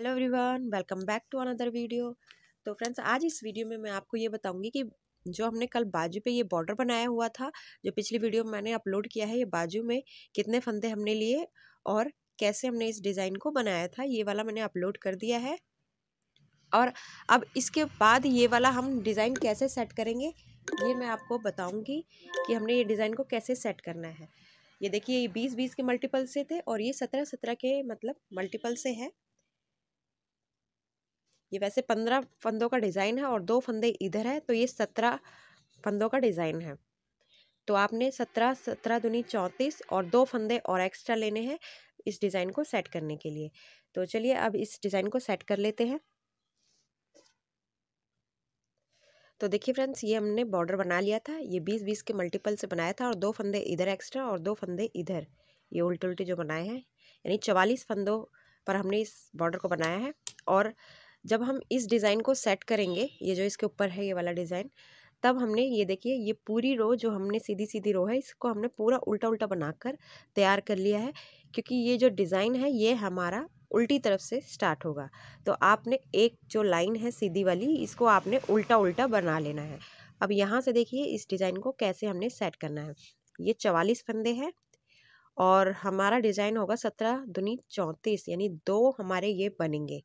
hello everyone welcome back to another video तो friends आज इस वीडियो में मैं आपको ये बताऊंगी कि जो हमने कल बाजू पे ये बॉर्डर बनाया हुआ था जो पिछली वीडियो में मैंने अपलोड किया है ये बाजू में कितने फंदे हमने लिए और कैसे हमने इस डिज़ाइन को बनाया था ये वाला मैंने अपलोड कर दिया है और अब इसके बाद ये वाला हम डिज़ाइन कैसे सेट करेंगे ये मैं आपको बताऊँगी कि हमने ये डिज़ाइन को कैसे सेट करना है ये देखिए ये बीस बीस के मल्टीपल से थे और ये सत्रह सत्रह के मतलब मल्टीपल से है ये वैसे पंद्रह फंदों का डिज़ाइन है और दो फंदे इधर है तो ये सत्रह फंदों का डिज़ाइन है तो आपने सत्रह सत्रह दुनी चौंतीस और दो फंदे और एक्स्ट्रा लेने हैं इस डिज़ाइन को सेट करने के लिए तो चलिए अब इस डिज़ाइन को सेट कर लेते हैं तो देखिए फ्रेंड्स ये हमने बॉर्डर बना लिया था ये बीस बीस के मल्टीपल से बनाया था और दो फंदे इधर एक्स्ट्रा और दो फंदे इधर ये उल्टे उल्टे जो बनाए हैं यानी चवालीस फंदों पर हमने इस बॉर्डर को बनाया है और जब हम इस डिज़ाइन को सेट करेंगे ये जो इसके ऊपर है ये वाला डिज़ाइन तब हमने ये देखिए ये पूरी रो जो हमने सीधी सीधी रो है इसको हमने पूरा उल्टा उल्टा बनाकर तैयार कर लिया है क्योंकि ये जो डिज़ाइन है ये हमारा उल्टी तरफ से स्टार्ट होगा तो आपने एक जो लाइन है सीधी वाली इसको आपने उल्टा उल्टा बना लेना है अब यहाँ से देखिए इस डिज़ाइन को कैसे हमने सेट करना है ये चवालीस फंदे हैं और हमारा डिज़ाइन होगा सत्रह दुनी चौंतीस यानी दो हमारे ये बनेंगे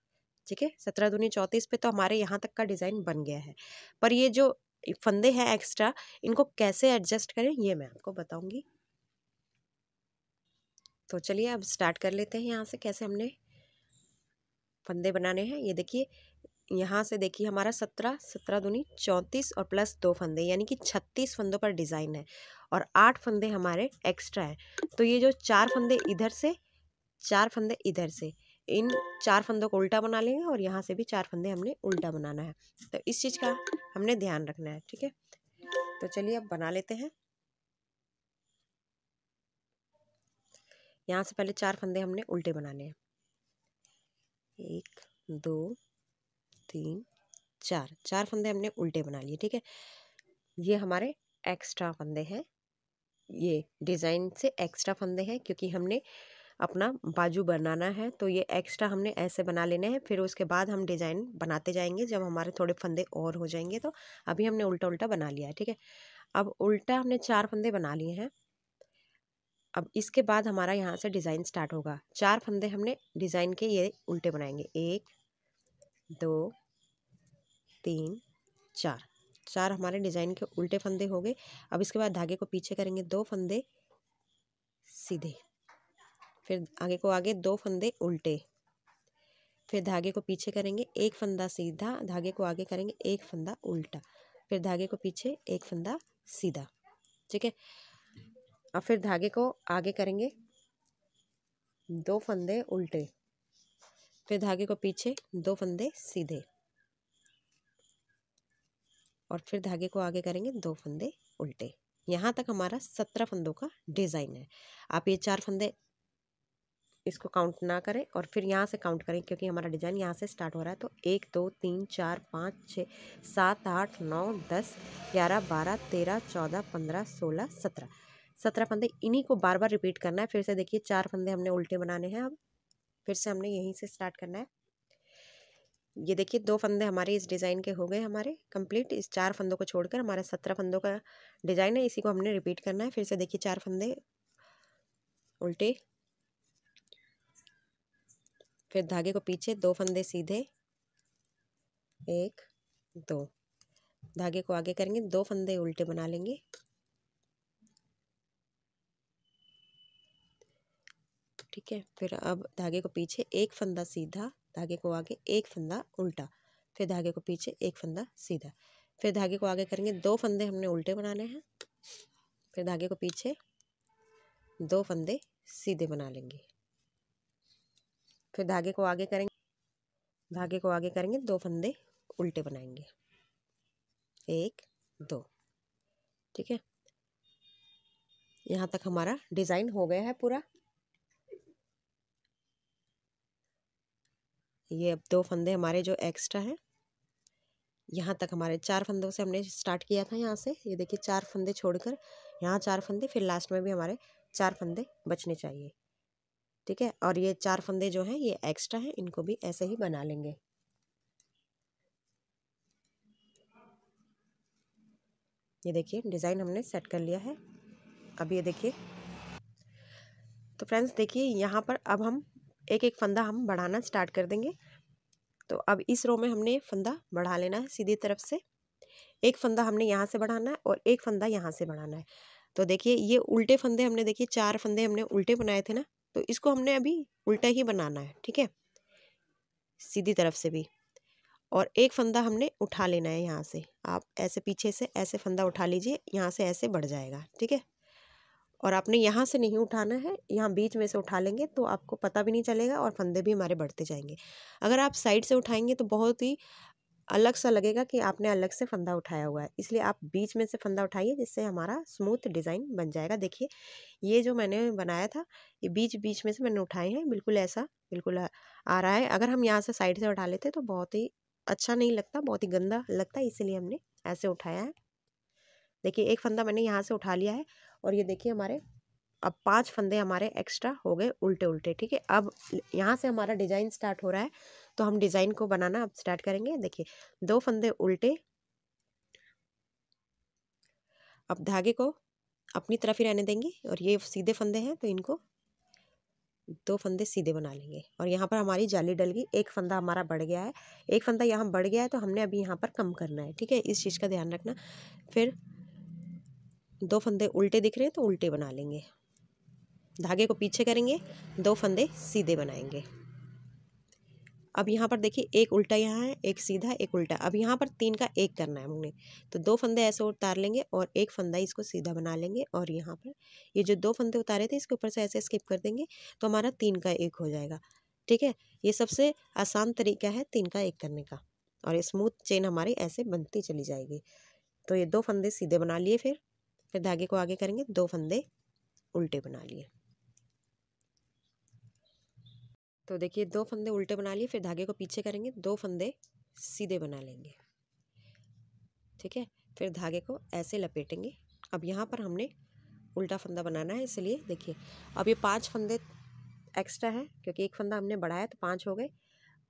ठीक है सत्रह दूनी चौंतीस पे तो हमारे यहाँ तक का डिज़ाइन बन गया है पर ये जो फंदे हैं एक्स्ट्रा इनको कैसे एडजस्ट करें ये मैं आपको बताऊँगी तो चलिए अब स्टार्ट कर लेते हैं यहाँ से कैसे हमने फंदे बनाने हैं ये देखिए यहाँ से देखिए हमारा सत्रह सत्रह दूनी चौंतीस और प्लस दो फंदे यानी कि छत्तीस फंदों पर डिज़ाइन है और आठ फंदे हमारे एक्स्ट्रा हैं तो ये जो चार फंदे इधर से चार फंदे इधर से इन चार फंदों को उल्टा बना लेंगे और यहाँ से भी चार फंदे हमने उल्टा बनाना है तो इस चीज़ का हमने ध्यान रखना है ठीक है तो चलिए अब बना लेते हैं यहाँ से पहले चार फंदे हमने उल्टे बनाने हैं एक दो तीन चार चार फंदे हमने उल्टे बना लिए ठीक है ये हमारे एक्स्ट्रा फंदे हैं ये डिज़ाइन से एक्स्ट्रा फंदे हैं क्योंकि हमने अपना बाजू बनाना है तो ये एक्स्ट्रा हमने ऐसे बना लेने हैं फिर उसके बाद हम डिज़ाइन बनाते जाएंगे जब हमारे थोड़े फंदे और हो जाएंगे तो अभी हमने उल्टा उल्टा बना लिया है ठीक है अब उल्टा हमने चार फंदे बना लिए हैं अब इसके बाद हमारा यहाँ से डिज़ाइन स्टार्ट होगा चार फंदे हमने डिज़ाइन के ये उल्टे बनाएंगे एक दो तीन चार चार हमारे डिज़ाइन के उल्टे फंदे हो गए अब इसके बाद धागे को पीछे करेंगे दो फंदे सीधे फिर आगे को आगे दो फंदे उल्टे फिर धागे को पीछे करेंगे एक फंदा सीधा धागे को आगे करेंगे एक फंदा उल्टा फिर धागे को पीछे एक फंदा सीधा ठीक है अब फिर धागे को आगे करेंगे दो फंदे उल्टे फिर धागे को पीछे दो फंदे सीधे और फिर धागे को आगे करेंगे दो फंदे उल्टे यहाँ तक हमारा सत्रह फंदों का डिज़ाइन है आप ये चार फंदे इसको काउंट ना करें और फिर यहाँ से काउंट करें क्योंकि हमारा डिज़ाइन यहाँ से स्टार्ट हो रहा है तो एक दो तीन चार पाँच छः सात आठ नौ दस ग्यारह बारह तेरह चौदह पंद्रह सोलह सत्रह सत्रह फंदे इन्हीं को बार बार रिपीट करना है फिर से देखिए चार फंदे हमने उल्टे बनाने हैं अब फिर से हमने यहीं से स्टार्ट करना है ये देखिए दो फंदे हमारे इस डिज़ाइन के हो गए हमारे कंप्लीट इस चार फंदों को छोड़कर हमारा सत्रह फंदों का डिज़ाइन है इसी को हमने रिपीट करना है फिर से देखिए चार फंदे उल्टे फिर धागे को पीछे दो फंदे सीधे एक दो धागे को आगे करेंगे दो फंदे उल्टे बना लेंगे ठीक है फिर अब धागे को पीछे एक फंदा सीधा धागे को आगे एक फंदा उल्टा फिर धागे को पीछे एक फंदा सीधा फिर धागे को आगे करेंगे दो फंदे हमने उल्टे बनाने हैं फिर धागे को पीछे दो फंदे सीधे बना लेंगे फिर धागे को आगे करेंगे धागे को आगे करेंगे दो फंदे उल्टे बनाएंगे एक दो ठीक है यहाँ तक हमारा डिज़ाइन हो गया है पूरा ये अब दो फंदे हमारे जो एक्स्ट्रा हैं यहाँ तक हमारे चार फंदों से हमने स्टार्ट किया था यहाँ से ये देखिए चार फंदे छोड़कर यहाँ चार फंदे फिर लास्ट में भी हमारे चार फंदे बचने चाहिए ठीक है और ये चार फंदे जो हैं ये एक्स्ट्रा हैं इनको भी ऐसे ही बना लेंगे ये देखिए डिज़ाइन हमने सेट कर लिया है अब ये देखिए तो फ्रेंड्स देखिए यहाँ पर अब हम एक एक फंदा हम बढ़ाना स्टार्ट कर देंगे तो अब इस रो में हमने फंदा बढ़ा लेना है सीधी तरफ से एक फंदा हमने यहाँ से बढ़ाना है और एक फंदा यहाँ से बढ़ाना है तो देखिए ये उल्टे फंदे हमने देखिए चार फंदे हमने उल्टे बनाए थे ना तो इसको हमने अभी उल्टा ही बनाना है ठीक है सीधी तरफ से भी और एक फंदा हमने उठा लेना है यहाँ से आप ऐसे पीछे से ऐसे फंदा उठा लीजिए यहाँ से ऐसे बढ़ जाएगा ठीक है और आपने यहाँ से नहीं उठाना है यहाँ बीच में से उठा लेंगे तो आपको पता भी नहीं चलेगा और फंदे भी हमारे बढ़ते जाएंगे अगर आप साइड से उठाएंगे तो बहुत ही अलग सा लगेगा कि आपने अलग से फंदा उठाया हुआ है इसलिए आप बीच में से फंदा उठाइए जिससे हमारा स्मूथ डिज़ाइन बन जाएगा देखिए ये जो मैंने बनाया था ये बीच बीच में से मैंने उठाए हैं बिल्कुल ऐसा बिल्कुल आ रहा है अगर हम यहाँ से साइड से उठा लेते तो बहुत ही अच्छा नहीं लगता बहुत ही गंदा लगता इसीलिए हमने ऐसे उठाया है देखिए एक फंदा मैंने यहाँ से उठा लिया है और ये देखिए हमारे अब पांच फंदे हमारे एक्स्ट्रा हो गए उल्टे उल्टे ठीक है अब यहाँ से हमारा डिजाइन स्टार्ट हो रहा है तो हम डिज़ाइन को बनाना अब स्टार्ट करेंगे देखिए दो फंदे उल्टे अब धागे को अपनी तरफ ही रहने देंगे और ये सीधे फंदे हैं तो इनको दो फंदे सीधे बना लेंगे और यहाँ पर हमारी जाली डल गई एक फंदा हमारा बढ़ गया है एक फंदा यहाँ बढ़ गया है तो हमने अभी यहाँ पर कम करना है ठीक है इस चीज़ का ध्यान रखना फिर दो फंदे उल्टे दिख रहे हैं तो उल्टे बना लेंगे धागे को पीछे करेंगे दो फंदे सीधे बनाएंगे अब यहाँ पर देखिए एक उल्टा यहाँ है एक सीधा एक उल्टा अब यहाँ पर तीन का एक करना है हमने तो दो फंदे ऐसे उतार लेंगे और एक फंदा इसको सीधा बना लेंगे और यहाँ पर ये जो दो फंदे उतारे थे इसके ऊपर से ऐसे स्किप कर देंगे तो हमारा तीन का एक हो जाएगा ठीक है ये सबसे आसान तरीका है तीन का एक करने का और ये स्मूथ चेन हमारी ऐसे बनती चली जाएगी तो ये दो फंदे सीधे बना लिए फिर फिर धागे को आगे करेंगे दो फंदे उल्टे बना लिए तो देखिए दो फंदे उल्टे बना लिए फिर धागे को पीछे करेंगे दो फंदे सीधे बना लेंगे ठीक है फिर धागे को ऐसे लपेटेंगे अब यहाँ पर हमने उल्टा फंदा बनाना है इसलिए देखिए अब ये पांच फंदे एक्स्ट्रा हैं क्योंकि एक फंदा हमने बढ़ाया तो पांच हो गए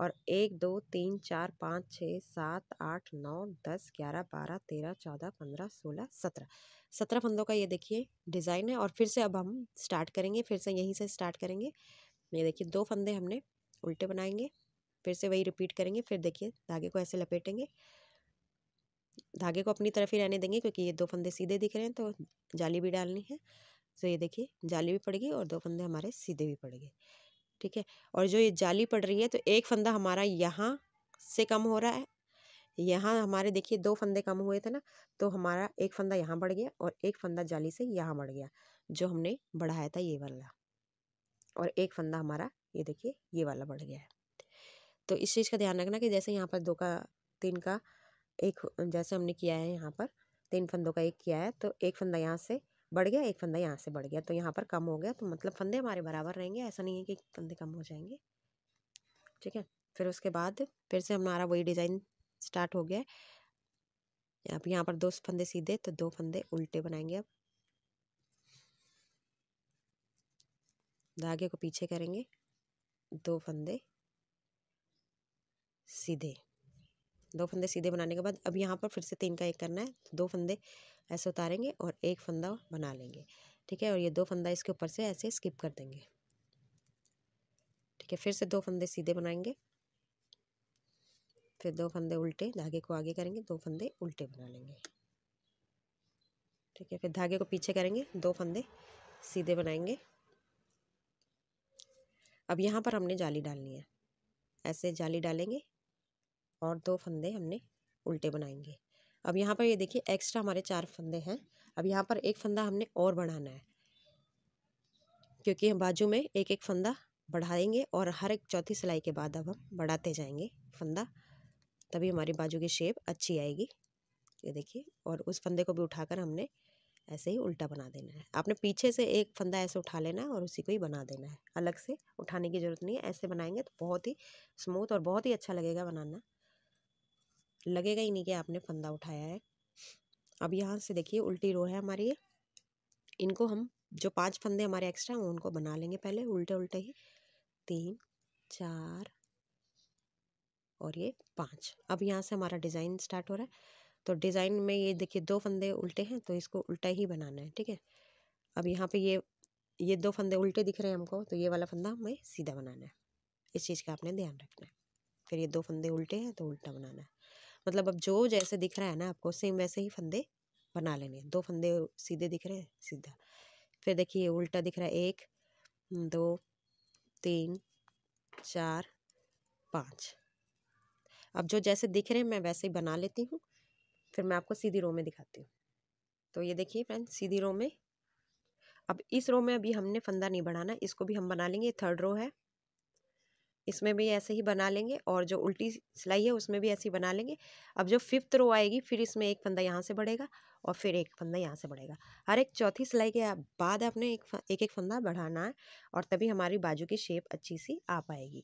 और एक दो तीन चार पाँच छः सात आठ नौ दस ग्यारह बारह तेरह चौदह पंद्रह सोलह सत्रह सत्रह फंदों का ये देखिए डिज़ाइन है और फिर से अब हम स्टार्ट करेंगे फिर से यहीं से स्टार्ट करेंगे ये देखिए दो फंदे हमने उल्टे बनाएंगे फिर से वही रिपीट करेंगे फिर देखिए धागे को ऐसे लपेटेंगे धागे को अपनी तरफ ही रहने देंगे क्योंकि ये दो फंदे सीधे दिख रहे हैं तो जाली भी डालनी है तो ये देखिए जाली भी पड़ेगी और दो फंदे हमारे सीधे भी पड़ेंगे ठीक है और जो ये जाली पड़ रही है तो एक फंदा हमारा यहाँ से कम हो रहा है यहाँ हमारे देखिए दो फंदे कम हुए थे ना तो हमारा एक फंदा यहाँ बढ़ गया और एक फंदा जाली से यहाँ बढ़ गया जो हमने बढ़ाया था ये वाला और एक फंदा हमारा ये देखिए ये वाला बढ़ गया है तो इस चीज़ का ध्यान रखना कि जैसे यहाँ पर दो का तीन का एक जैसे हमने किया है यहाँ पर तीन फंदों का एक किया है तो एक फंदा यहाँ से बढ़ गया एक फंदा यहाँ से बढ़ गया तो यहाँ पर कम हो गया तो मतलब फंदे हमारे बराबर रहेंगे ऐसा नहीं है कि फंदे कम हो जाएंगे ठीक है फिर उसके बाद फिर से हमारा वही डिज़ाइन स्टार्ट हो गया है अब यहाँ पर दो फंदे सीधे तो दो फंदे उल्टे बनाएंगे अब धागे को पीछे करेंगे दो फंदे सीधे दो फंदे सीधे बनाने के बाद अब यहाँ पर फिर से तीन का एक करना है तो दो फंदे ऐसे उतारेंगे और एक फंदा बना लेंगे ठीक है और ये दो फंदा इसके ऊपर से ऐसे स्किप कर देंगे ठीक है फिर से दो फंदे सीधे बनाएंगे फिर दो फंदे उल्टे धागे को आगे करेंगे दो फंदे उल्टे बना लेंगे ठीक है फिर धागे को पीछे करेंगे दो फंदे सीधे बनाएंगे अब यहाँ पर हमने जाली डालनी है ऐसे जाली डालेंगे और दो फंदे हमने उल्टे बनाएंगे अब यहाँ पर ये देखिए एक्स्ट्रा हमारे चार फंदे हैं अब यहाँ पर एक फंदा हमने और बढ़ाना है क्योंकि हम बाजू में एक एक फंदा बढ़ाएंगे और हर एक चौथी सिलाई के बाद अब हम बढ़ाते जाएंगे फंदा तभी हमारी बाजू की शेप अच्छी आएगी ये देखिए और उस फंदे को भी उठाकर हमने ऐसे ही उल्टा बना देना है आपने पीछे से एक फंदा ऐसे उठा लेना है और उसी को ही बना देना है अलग से उठाने की ज़रूरत नहीं है ऐसे बनाएंगे तो बहुत ही स्मूथ और बहुत ही अच्छा लगेगा बनाना लगेगा ही नहीं कि आपने फंदा उठाया है अब यहाँ से देखिए उल्टी रो है हमारी ये इनको हम जो पाँच फंदे हमारे एक्स्ट्रा हैं उनको बना लेंगे पहले उल्टे उल्टे ही तीन चार और ये पाँच अब यहाँ से हमारा डिज़ाइन स्टार्ट हो रहा है तो डिज़ाइन में ये देखिए दो फंदे उल्टे हैं तो इसको उल्टा ही बनाना है ठीक है अब यहाँ पे ये ये दो फंदे उल्टे दिख रहे हैं हमको तो ये वाला फंदा हमें सीधा बनाना है इस चीज़ का आपने ध्यान रखना है फिर ये दो फंदे उल्टे हैं तो उल्टा बनाना है मतलब अब जो जैसे दिख रहा है ना आपको सेम वैसे ही फंदे बना लेने दो फंदे सीधे दिख रहे हैं सीधा फिर देखिए उल्टा दिख रहा है एक हम्म, दो तीन चार पाँच अब जो जैसे दिख रहे हैं मैं वैसे ही बना लेती हूँ फिर मैं आपको सीधी रो में दिखाती हूँ तो ये देखिए फ्रेंड सीधी रो में अब इस रो में अभी हमने फंदा नहीं बढ़ाना इसको भी हम बना लेंगे थर्ड रो है इसमें भी ऐसे ही बना लेंगे और जो उल्टी सिलाई है उसमें भी ऐसे ही बना लेंगे अब जो फिफ्थ रो आएगी फिर इसमें एक फंदा यहाँ से बढ़ेगा और फिर एक फंदा यहाँ से बढ़ेगा हर एक चौथी सिलाई के बाद आपने एक एक एक फंदा बढ़ाना है और तभी हमारी बाजू की शेप अच्छी सी आ पाएगी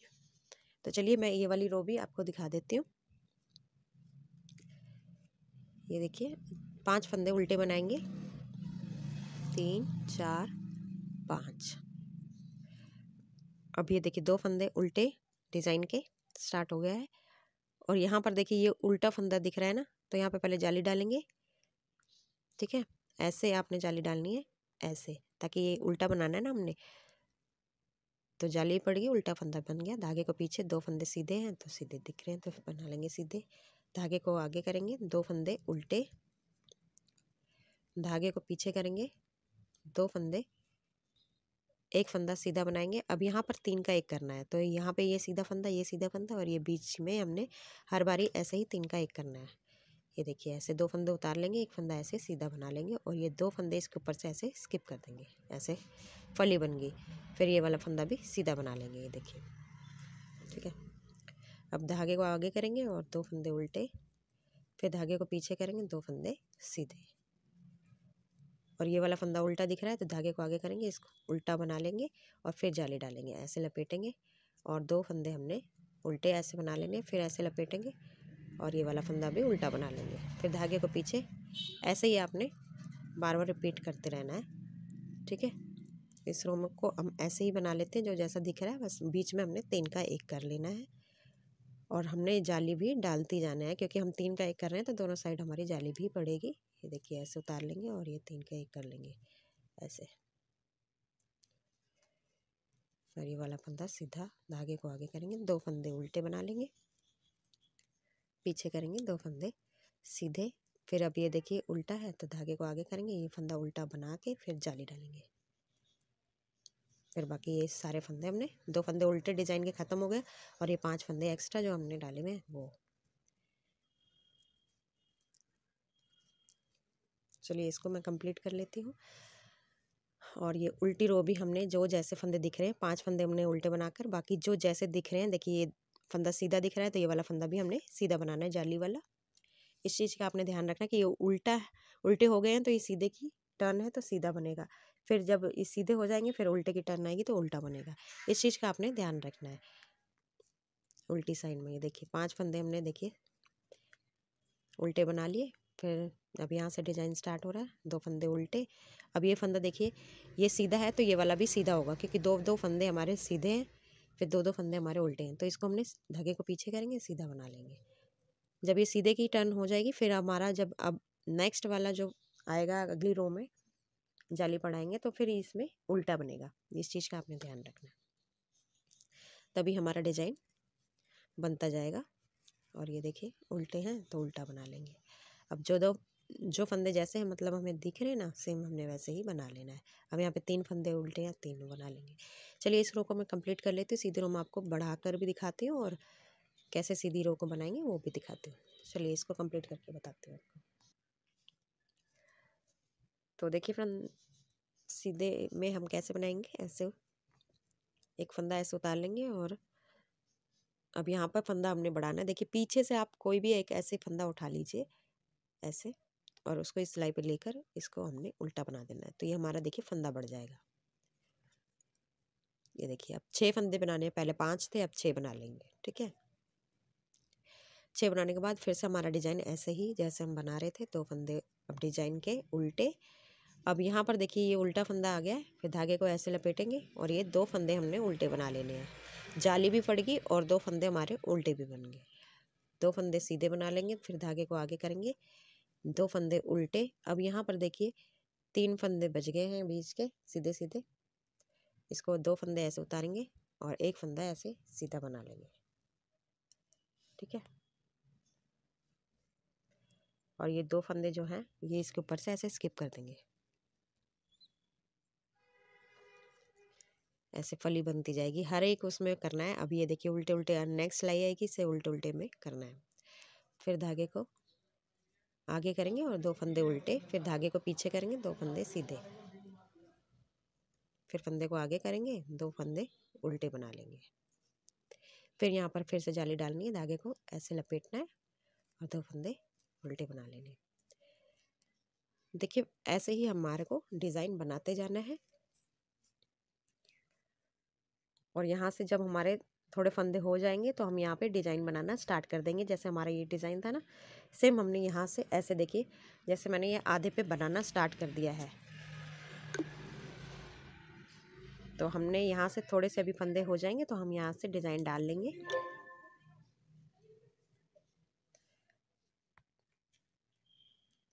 तो चलिए मैं ये वाली रो भी आपको दिखा देती हूँ ये देखिए पांच फंदे उल्टे बनाएंगे तीन चार पाँच अब ये देखिए दो फंदे उल्टे डिज़ाइन के स्टार्ट हो गया है और यहाँ पर देखिए ये उल्टा फंदा दिख रहा है ना तो यहाँ पे पहले जाली डालेंगे ठीक है ऐसे आपने जाली डालनी है ऐसे ताकि ये उल्टा बनाना है ना हमने तो जाली पड़ गई उल्टा फंदा बन गया धागे को पीछे दो फंदे सीधे हैं तो सीधे दिख रहे हैं तो बना लेंगे सीधे धागे को आगे करेंगे दो फंदे उल्टे धागे को पीछे करेंगे दो फंदे एक फंदा सीधा बनाएंगे अब यहाँ पर तीन का एक करना है तो यहाँ पे ये सीधा फंदा ये सीधा फंदा और ये बीच में हमने हर बारी ऐसे ही तीन का एक करना है ये देखिए ऐसे दो फंदे उतार लेंगे एक फंदा ऐसे सीधा बना लेंगे और ये दो फंदे इसके ऊपर से ऐसे स्किप कर देंगे ऐसे फली बन गई फिर ये वाला फंदा भी सीधा बना लेंगे ये देखिए ठीक है अब धागे को आगे करेंगे और दो फंदे उल्टे फिर धागे को पीछे करेंगे दो फंदे सीधे और ये वाला फंदा उल्टा दिख रहा है तो धागे को आगे करेंगे इसको उल्टा बना लेंगे और फिर जाली डालेंगे ऐसे लपेटेंगे और दो फंदे हमने उल्टे ऐसे बना लेंगे फिर ऐसे लपेटेंगे और ये वाला फंदा भी उल्टा बना लेंगे फिर धागे को पीछे ऐसे ही आपने बार बार रिपीट करते रहना है ठीक है इस रोम को हम ऐसे ही बना लेते हैं जो जैसा दिख रहा है बस बीच में हमने तीन का एक कर लेना है और हमने जाली भी डालती जाना है क्योंकि हम तीन का एक कर रहे हैं तो दोनों साइड हमारी जाली भी पड़ेगी ये देखिए ऐसे उतार लेंगे और ये तीन का एक कर लेंगे ऐसे और ये वाला फंदा सीधा धागे को आगे करेंगे दो फंदे उल्टे बना लेंगे पीछे करेंगे दो फंदे सीधे फिर अब ये देखिए उल्टा है तो धागे को आगे करेंगे ये फंदा उल्टा बना के फिर जाली डालेंगे फिर बाकी ये सारे फंदे हमने दो फंदे उल्टे डिज़ाइन के ख़त्म हो गए और ये पांच फंदे एक्स्ट्रा जो हमने डाले हुए वो चलिए इसको मैं कंप्लीट कर लेती हूँ और ये उल्टी रो भी हमने जो जैसे फंदे दिख रहे हैं पांच फंदे हमने उल्टे बनाकर बाकी जो जैसे दिख रहे हैं देखिए ये फंदा सीधा दिख रहा है तो ये वाला फंदा भी हमने सीधा बनाना है जाली वाला इस चीज़ का आपने ध्यान रखना कि ये उल्टा उल्टे हो गए हैं तो ये सीधे की टर्न है तो सीधा बनेगा फिर जब सीधे हो जाएंगे फिर उल्टे की टर्न आएगी तो उल्टा बनेगा इस चीज़ का आपने ध्यान रखना है उल्टी साइड में ये देखिए पांच फंदे हमने देखिए उल्टे बना लिए फिर अब यहाँ से डिजाइन स्टार्ट हो रहा है दो फंदे उल्टे अब ये फंदा देखिए ये सीधा है तो ये वाला भी सीधा होगा क्योंकि दो दो फंदे हमारे सीधे हैं फिर दो दो फंदे हमारे उल्टे हैं तो इसको हमने धागे को पीछे करेंगे सीधा बना लेंगे जब ये सीधे की टर्न हो जाएगी फिर हमारा जब अब नेक्स्ट वाला जो आएगा अगली रो में जाली पढ़ाएंगे तो फिर इसमें उल्टा बनेगा इस चीज़ का आपने ध्यान रखना तभी हमारा डिज़ाइन बनता जाएगा और ये देखिए उल्टे हैं तो उल्टा बना लेंगे अब जो दो जो फंदे जैसे हैं मतलब हमें दिख रहे ना सेम हमने वैसे ही बना लेना है अब यहाँ पे तीन फंदे उल्टे हैं तीन बना लेंगे चलिए इस रो को मैं कंप्लीट कर लेती हूँ सीधी रो में आपको बढ़ा कर भी दिखाती हूँ और कैसे सीधी रो को बनाएंगे वो भी दिखाती हूँ चलिए इसको कंप्लीट करके बताती हूँ आपको तो देखिए फ्रेंड सीधे में हम कैसे बनाएंगे ऐसे एक फंदा ऐसे उतार लेंगे और अब यहाँ पर फंदा हमने बढ़ाना है देखिए पीछे से आप कोई भी एक ऐसे फंदा उठा लीजिए ऐसे और उसको इस सिलाई पर लेकर इसको हमने उल्टा बना देना है तो ये हमारा देखिए फंदा बढ़ जाएगा ये देखिए अब छः फंदे बनाने हैं पहले पाँच थे अब छः बना लेंगे ठीक है छः बनाने के बाद फिर से हमारा डिज़ाइन ऐसे ही जैसे हम बना रहे थे दो फंदे अब डिज़ाइन के उल्टे अब यहाँ पर देखिए ये उल्टा फंदा आ गया है फिर धागे को ऐसे लपेटेंगे और ये दो फंदे हमने उल्टे बना लेने हैं जाली भी पड़ेगी और दो फंदे हमारे उल्टे भी बन गए दो फंदे सीधे बना लेंगे फिर धागे को आगे करेंगे दो फंदे उल्टे अब यहाँ पर देखिए तीन फंदे बच गए हैं बीच के सीधे सीधे इसको दो फंदे ऐसे उतारेंगे और एक फंदा ऐसे सीधा बना लेंगे ठीक है और ये दो फंदे जो हैं ये इसके ऊपर से ऐसे स्किप कर देंगे ऐसे फली बनती जाएगी हर एक उसमें करना है अब ये देखिए उल्टे उल्टे नेक्स्ट सिलाई आएगी इसे उल्टे उल्टे में करना है फिर धागे को आगे करेंगे और दो फंदे उल्टे फिर धागे को पीछे करेंगे दो फंदे सीधे फिर फंदे को आगे करेंगे दो फंदे उल्टे बना लेंगे फिर यहाँ पर फिर से जाली डालनी है धागे को ऐसे लपेटना है और दो फंदे उल्टे बना लेने देखिए ऐसे ही हमारे को डिज़ाइन बनाते जाना है और यहाँ से जब हमारे थोड़े फंदे हो जाएंगे तो हम यहाँ पे डिज़ाइन बनाना स्टार्ट कर देंगे जैसे हमारा ये डिज़ाइन था ना सेम हमने यहाँ से ऐसे देखिए जैसे मैंने ये आधे पे बनाना स्टार्ट कर दिया है तो हमने यहाँ से थोड़े से अभी फंदे हो जाएंगे तो हम यहाँ से डिज़ाइन डाल लेंगे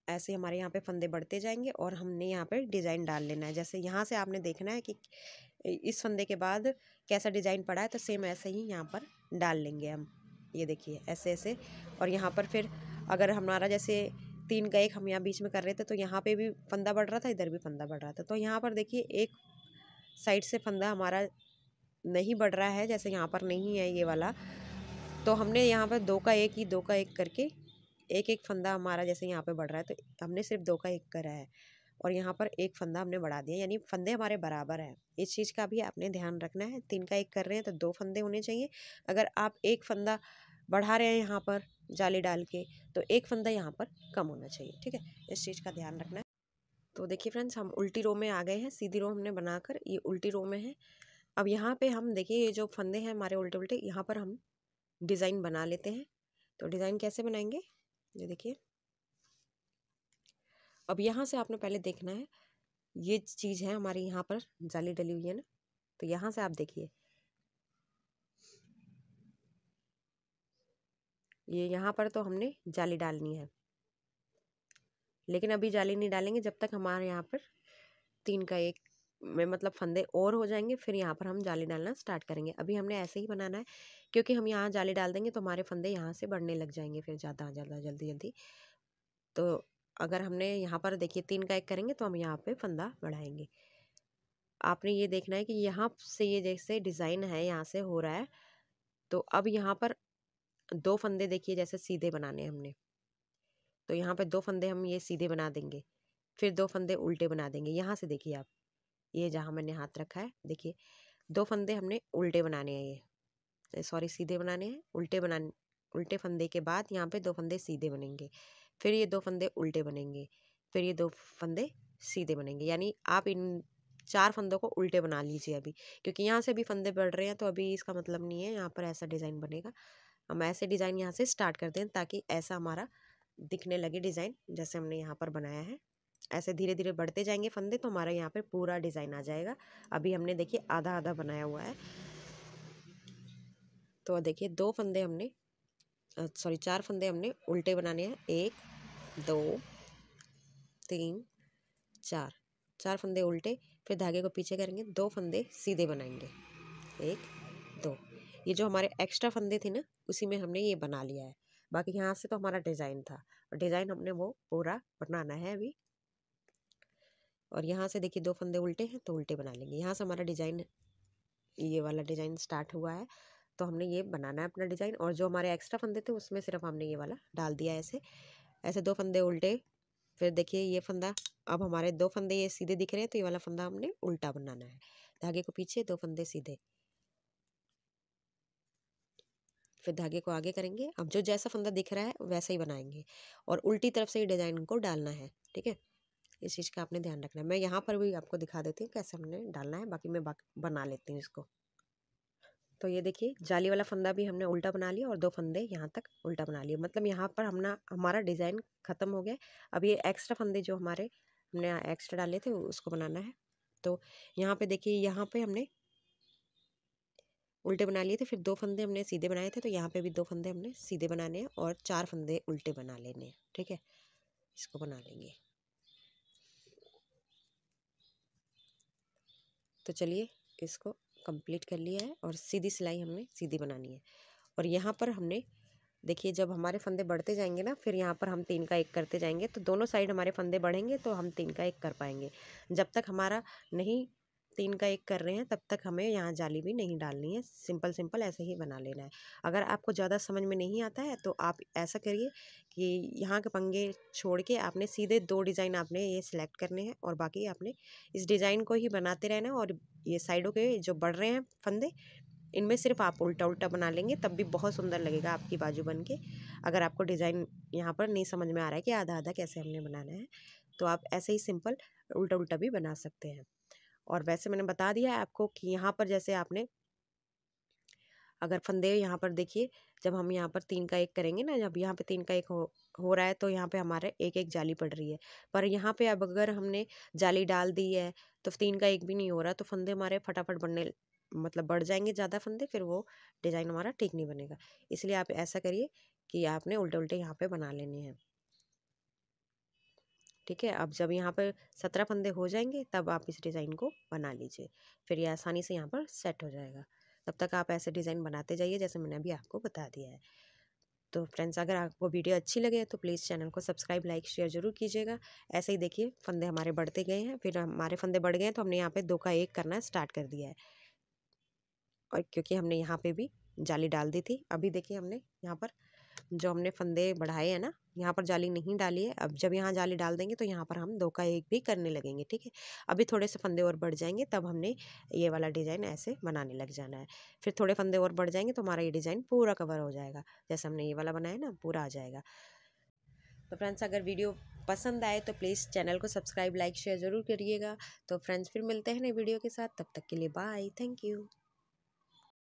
ऐसे हमारे यहाँ पे फंदे बढ़ते जाएंगे और हमने यहाँ पे डिज़ाइन डाल लेना है जैसे यहाँ से आपने देखना है कि इस फंदे के बाद कैसा डिज़ाइन पड़ा है तो सेम ऐसे ही यहाँ पर डाल लेंगे हम ये देखिए ऐसे ऐसे और यहाँ पर फिर अगर हमारा जैसे तीन का एक हम यहाँ बीच में कर रहे थे तो यहाँ पर भी फंदा बढ़ रहा था इधर भी फंदा बढ़ रहा था तो यहाँ पर देखिए एक साइड से फंदा हमारा नहीं बढ़ रहा है जैसे यहाँ पर नहीं है ये वाला तो हमने यहाँ पर दो का एक ही दो का एक करके एक एक फंदा हमारा जैसे यहाँ पे बढ़ रहा है तो हमने सिर्फ दो का एक करा है और यहाँ पर एक फंदा हमने बढ़ा दिया यानी फंदे हमारे बराबर हैं इस चीज़ का भी आपने ध्यान रखना है तीन का एक कर रहे हैं तो दो फंदे होने चाहिए अगर आप एक फंदा बढ़ा रहे हैं यहाँ पर जाली डाल के तो एक फंदा यहाँ पर कम होना चाहिए ठीक है इस चीज़ का ध्यान रखना है तो देखिए फ्रेंड्स हम उल्टी रो में आ गए हैं सीधी रो हमने बनाकर ये उल्टी रो में है अब यहाँ पे हम देखिए ये जो फंदे हैं हमारे उल्टे उल्टे यहाँ पर हम डिज़ाइन बना लेते हैं तो डिज़ाइन कैसे बनाएंगे ये देखिए अब यहाँ से आपने पहले देखना है ये चीज़ है हमारी यहाँ पर जाली डली हुई है ना तो यहाँ से आप देखिए ये यहाँ पर तो हमने जाली डालनी है लेकिन अभी जाली नहीं डालेंगे जब तक हमारे यहाँ पर तीन का एक में मतलब फंदे और हो जाएंगे फिर यहाँ पर हम जाली डालना स्टार्ट करेंगे अभी हमने ऐसे ही बनाना है क्योंकि हम यहाँ जाली डाल देंगे तो हमारे फंदे यहाँ से बढ़ने लग जाएंगे फिर ज़्यादा ज़्यादा जल्दी जल्दी तो अगर हमने यहाँ पर देखिए तीन का एक करेंगे तो हम यहाँ पे फंदा बढ़ाएंगे आपने ये देखना है कि यहाँ से ये जैसे डिज़ाइन है यहाँ से हो रहा है तो अब यहाँ पर दो फंदे देखिए जैसे सीधे बनाने हमने तो यहाँ पर दो फंदे हम ये सीधे बना देंगे फिर दो फंदे उल्टे बना देंगे यहाँ से देखिए आप ये जहाँ मैंने हाथ रखा है देखिए दो फंदे हमने उल्टे बनाने हैं ये सॉरी सीधे बनाने हैं उल्टे बनाने उल्टे फंदे के बाद यहाँ पे दो फंदे सीधे बनेंगे फिर ये दो फंदे उल्टे बनेंगे फिर ये दो फंदे सीधे बनेंगे यानी आप इन चार फंदों को उल्टे बना लीजिए अभी क्योंकि यहाँ से भी फंदे बढ़ रहे हैं तो अभी इसका मतलब नहीं है यहाँ पर ऐसा डिज़ाइन बनेगा हम ऐसे डिज़ाइन यहाँ से स्टार्ट कर दें ताकि ऐसा हमारा दिखने लगे डिज़ाइन जैसे हमने यहाँ पर बनाया है ऐसे धीरे धीरे बढ़ते जाएंगे फंदे तो हमारा यहाँ पर पूरा डिज़ाइन आ जाएगा अभी हमने देखिए आधा आधा बनाया हुआ है तो देखिए दो फंदे हमने सॉरी चार फंदे हमने उल्टे बनाने हैं एक दो तीन चार चार फंदे उल्टे फिर धागे को पीछे करेंगे दो फंदे सीधे बनाएंगे एक दो ये जो हमारे एक्स्ट्रा फंदे थे ना उसी में हमने ये बना लिया है बाकी यहाँ से तो हमारा डिज़ाइन था और डिज़ाइन हमने वो पूरा बनाना है अभी और यहाँ से देखिए दो फंदे उल्टे हैं तो उल्टे बना लेंगे यहाँ से हमारा डिज़ाइन ये वाला डिज़ाइन स्टार्ट हुआ है तो हमने ये बनाना है अपना डिज़ाइन और जो हमारे एक्स्ट्रा फंदे थे उसमें सिर्फ हमने ये वाला डाल दिया ऐसे ऐसे दो फंदे उल्टे फिर देखिए ये फंदा अब हमारे दो फंदे ये सीधे दिख रहे हैं तो ये वाला फंदा हमने उल्टा बनाना है धागे को पीछे दो फंदे सीधे फिर धागे को आगे करेंगे अब जो जैसा फंदा दिख रहा है वैसा ही बनाएंगे और उल्टी तरफ से ही डिज़ाइन को डालना है ठीक है इस चीज़ का आपने ध्यान रखना है मैं यहाँ पर भी आपको दिखा देती हूँ कैसे हमने डालना है बाकी मैं बाकी बना लेती हूँ इसको तो ये देखिए जाली वाला फंदा भी हमने उल्टा बना लिया और दो फंदे यहाँ तक उल्टा बना लिए मतलब यहाँ पर हमना हमारा डिज़ाइन ख़त्म हो गया अब ये एक्स्ट्रा फंदे जो हमारे हमने एक्स्ट्रा डाले थे उसको बनाना है तो यहाँ पे देखिए यहाँ पे हमने उल्टे बना लिए थे फिर दो फंदे हमने सीधे बनाए थे तो यहाँ पे भी दो फंदे हमने सीधे बनाने हैं और चार फंदे उल्टे बना लेने हैं ठीक है इसको बना लेंगे तो चलिए इसको कंप्लीट कर लिया है और सीधी सिलाई हमने सीधी बनानी है और यहाँ पर हमने देखिए जब हमारे फंदे बढ़ते जाएंगे ना फिर यहाँ पर हम तीन का एक करते जाएंगे तो दोनों साइड हमारे फंदे बढ़ेंगे तो हम तीन का एक कर पाएंगे जब तक हमारा नहीं तीन का एक कर रहे हैं तब तक हमें यहाँ जाली भी नहीं डालनी है सिंपल सिंपल ऐसे ही बना लेना है अगर आपको ज़्यादा समझ में नहीं आता है तो आप ऐसा करिए कि यहाँ के पंगे छोड़ के आपने सीधे दो डिज़ाइन आपने ये सिलेक्ट करने हैं और बाकी आपने इस डिज़ाइन को ही बनाते रहना और ये साइडों के जो बढ़ रहे हैं फंदे इनमें सिर्फ आप उल्टा उल्टा बना लेंगे तब भी बहुत सुंदर लगेगा आपकी बाजू बन के अगर आपको डिज़ाइन यहाँ पर नहीं समझ में आ रहा है कि आधा आधा कैसे हमने बनाना है तो आप ऐसे ही सिंपल उल्टा उल्टा भी बना सकते हैं और वैसे मैंने बता दिया है आपको कि यहाँ पर जैसे आपने अगर फंदे यहाँ पर देखिए जब हम यहाँ पर तीन का एक करेंगे ना जब यहाँ पे तीन का एक हो हो रहा है तो यहाँ पे हमारे एक एक जाली पड़ रही है पर यहाँ पे अब अगर हमने जाली डाल दी है तो तीन का एक भी नहीं हो रहा तो फंदे हमारे फटाफट बनने मतलब बढ़ जाएंगे ज़्यादा फंदे फिर वो डिज़ाइन हमारा ठीक नहीं बनेगा इसलिए आप ऐसा करिए कि आपने उल्टे उल्टे यहाँ पर बना लेने हैं ठीक है अब जब यहाँ पर सत्रह फंदे हो जाएंगे तब आप इस डिज़ाइन को बना लीजिए फिर ये आसानी से यहाँ पर सेट हो जाएगा तब तक आप ऐसे डिज़ाइन बनाते जाइए जैसे मैंने अभी आपको बता दिया है तो फ्रेंड्स अगर आपको वीडियो अच्छी लगे तो प्लीज़ चैनल को सब्सक्राइब लाइक शेयर जरूर कीजिएगा ऐसे ही देखिए फंदे हमारे बढ़ते गए हैं फिर हमारे फंदे बढ़ गए हैं तो हमने यहाँ पे दो का एक करना स्टार्ट कर दिया है और क्योंकि हमने यहाँ पे भी जाली डाल दी थी अभी देखिए हमने यहाँ पर जो हमने फंदे बढ़ाए हैं ना यहाँ पर जाली नहीं डाली है अब जब यहाँ जाली डाल देंगे तो यहाँ पर हम दो का एक भी करने लगेंगे ठीक है अभी थोड़े से फंदे और बढ़ जाएंगे तब हमने ये वाला डिज़ाइन ऐसे बनाने लग जाना है फिर थोड़े फंदे और बढ़ जाएंगे तो हमारा ये डिज़ाइन पूरा कवर हो जाएगा जैसे हमने ये वाला बनाया ना पूरा आ जाएगा तो फ्रेंड्स अगर वीडियो पसंद आए तो प्लीज़ चैनल को सब्सक्राइब लाइक शेयर ज़रूर करिएगा तो फ्रेंड्स फिर मिलते हैं नए वीडियो के साथ तब तक के लिए बाय थैंक यू